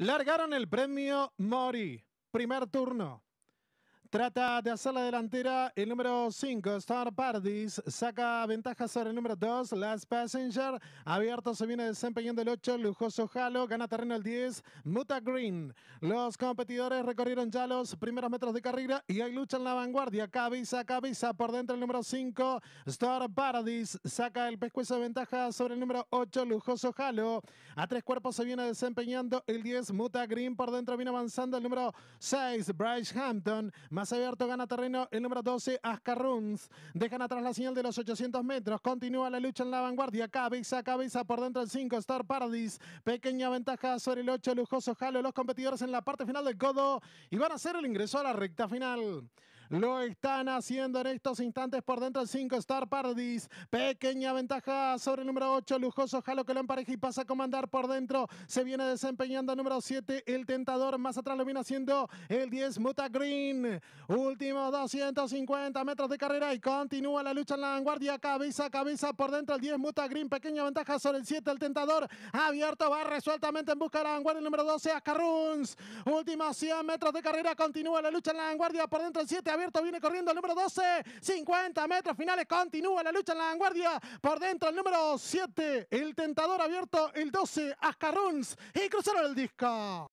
Largaron el premio Mori. Primer turno. Trata de hacer la delantera el número 5, Star Pardis. Saca ventaja sobre el número 2, Last Passenger. Abierto se viene desempeñando el 8, Lujoso Halo. Gana terreno el 10, Muta Green. Los competidores recorrieron ya los primeros metros de carrera y hay lucha en la vanguardia. Cabeza a cabeza por dentro el número 5, Star Parties. Saca el pescuezo de ventaja sobre el número 8, Lujoso Halo. A tres cuerpos se viene desempeñando el 10, Muta Green. Por dentro viene avanzando el número 6, Bryce Hampton. Más abierto gana terreno el número 12, Ascarruns. Dejan atrás la señal de los 800 metros. Continúa la lucha en la vanguardia. Cabeza, cabeza por dentro el 5, Star pardis Pequeña ventaja sobre el 8, Lujoso Jalo. Los competidores en la parte final del codo. Y van a hacer el ingreso a la recta final. Lo están haciendo en estos instantes por dentro el 5 Star Pardis. Pequeña ventaja sobre el número 8, Lujoso Jalo que lo empareja y pasa a comandar por dentro. Se viene desempeñando el número 7, El Tentador. Más atrás lo viene haciendo el 10, Muta Green. Último 250 metros de carrera y continúa la lucha en la vanguardia. Cabeza a cabeza por dentro el 10, Muta Green. Pequeña ventaja sobre el 7, El Tentador. Abierto, va resueltamente en busca de la vanguardia. El número 12, Ascaruns. Últimos 100 metros de carrera. Continúa la lucha en la vanguardia por dentro el 7 abierto, viene corriendo el número 12, 50 metros finales, continúa la lucha en la vanguardia, por dentro el número 7, el tentador abierto, el 12, Ascaruns, y cruzaron el disco.